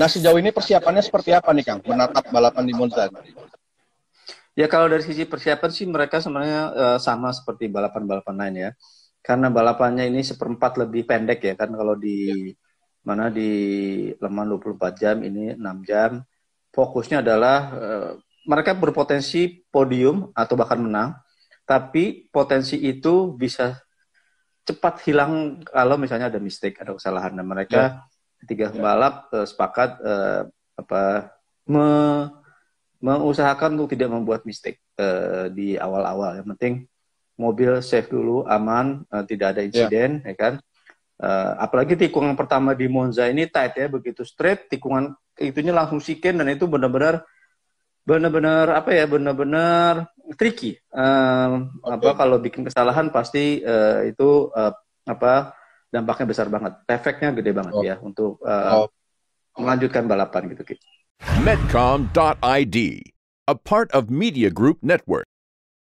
Nah sejauh ini persiapannya seperti apa nih Kang menatap balapan di Monza? Ya kalau dari sisi persiapan sih mereka sebenarnya uh, sama seperti balapan-balapan lain ya. Karena balapannya ini seperempat lebih pendek ya kan kalau di ya. mana di Le 24 jam ini 6 jam. Fokusnya adalah uh, mereka berpotensi podium atau bahkan menang. Tapi potensi itu bisa cepat hilang kalau misalnya ada mistake, ada kesalahan dan mereka ya. Tiga pembalap uh, sepakat uh, apa me mengusahakan untuk tidak membuat mistake uh, di awal-awal. Yang penting mobil safe dulu, aman, uh, tidak ada ya. insiden, yeah. ya kan. Uh, apalagi tikungan pertama di Monza ini tight ya, begitu straight, tikungan itunya langsung siken dan itu benar-benar benar-benar apa ya, benar-benar tricky. Uh, okay. Apa kalau bikin kesalahan pasti uh, itu uh, apa dampaknya besar banget, efeknya gede banget oh. ya untuk uh, oh. melanjutkan balapan gitu. Medcom.id, a part of Media Group Network.